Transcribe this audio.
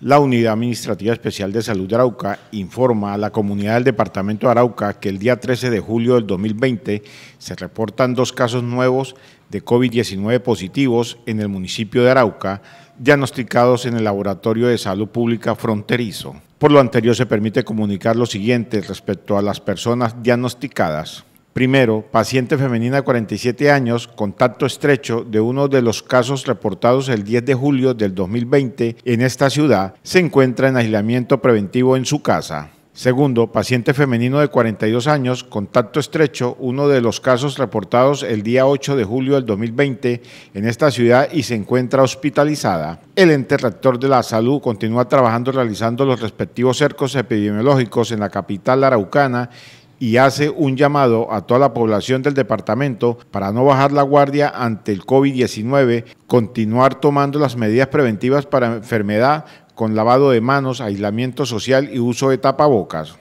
La Unidad Administrativa Especial de Salud de Arauca informa a la comunidad del Departamento de Arauca que el día 13 de julio del 2020 se reportan dos casos nuevos de COVID-19 positivos en el municipio de Arauca, diagnosticados en el Laboratorio de Salud Pública Fronterizo. Por lo anterior, se permite comunicar lo siguiente respecto a las personas diagnosticadas. Primero, paciente femenina de 47 años, contacto estrecho de uno de los casos reportados el 10 de julio del 2020 en esta ciudad, se encuentra en aislamiento preventivo en su casa. Segundo, paciente femenino de 42 años, contacto estrecho, uno de los casos reportados el día 8 de julio del 2020 en esta ciudad y se encuentra hospitalizada. El ente rector de la salud continúa trabajando realizando los respectivos cercos epidemiológicos en la capital araucana y hace un llamado a toda la población del departamento para no bajar la guardia ante el COVID-19, continuar tomando las medidas preventivas para enfermedad con lavado de manos, aislamiento social y uso de tapabocas.